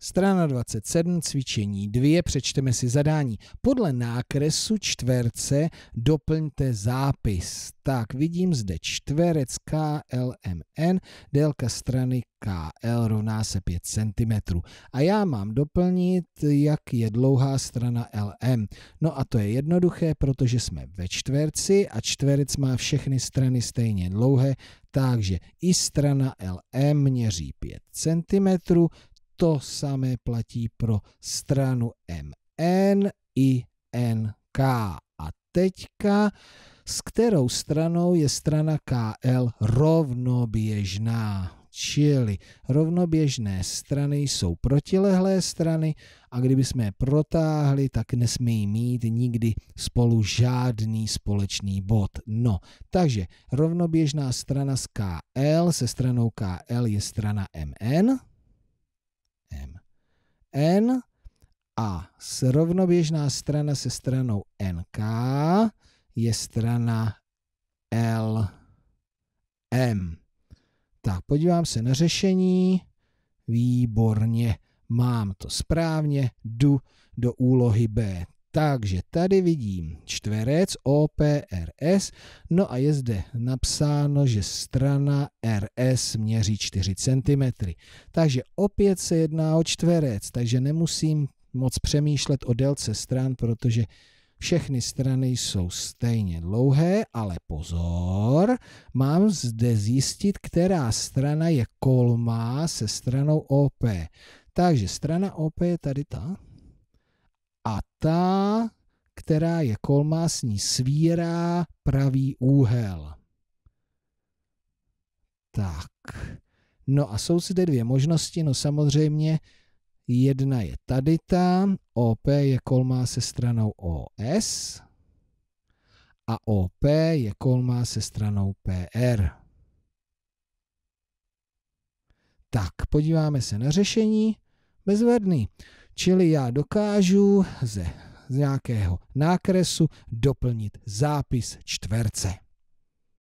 Strana 27, cvičení 2, přečteme si zadání. Podle nákresu čtverce doplňte zápis. Tak, vidím zde čtverec KLMN, délka strany KL rovná se 5 cm. A já mám doplnit, jak je dlouhá strana LM. No a to je jednoduché, protože jsme ve čtverci a čtverec má všechny strany stejně dlouhé, takže i strana LM měří 5 cm, to samé platí pro stranu MN i NK. A teďka, s kterou stranou je strana KL rovnoběžná. Čili rovnoběžné strany jsou protilehlé strany a kdyby jsme je protáhli, tak nesmí mít nikdy spolu žádný společný bod. No, takže rovnoběžná strana s KL se stranou KL je strana MN, n a srovnoběžná strana se stranou nk je strana lm. Tak, podívám se na řešení. Výborně, mám to správně, jdu do úlohy B. Takže tady vidím čtverec OPRS, no a je zde napsáno, že strana RS měří 4 cm. Takže opět se jedná o čtverec, takže nemusím moc přemýšlet o délce stran, protože všechny strany jsou stejně dlouhé, ale pozor, mám zde zjistit, která strana je kolmá se stranou OP. Takže strana OP je tady ta která je kolmá, ní svírá pravý úhel. Tak. No a jsou zde dvě možnosti. No samozřejmě jedna je tady ta, OP je kolmá se stranou OS a OP je kolmá se stranou PR. Tak, podíváme se na řešení. Bezvadný. Čili já dokážu ze z nějakého nákresu doplnit zápis čtverce.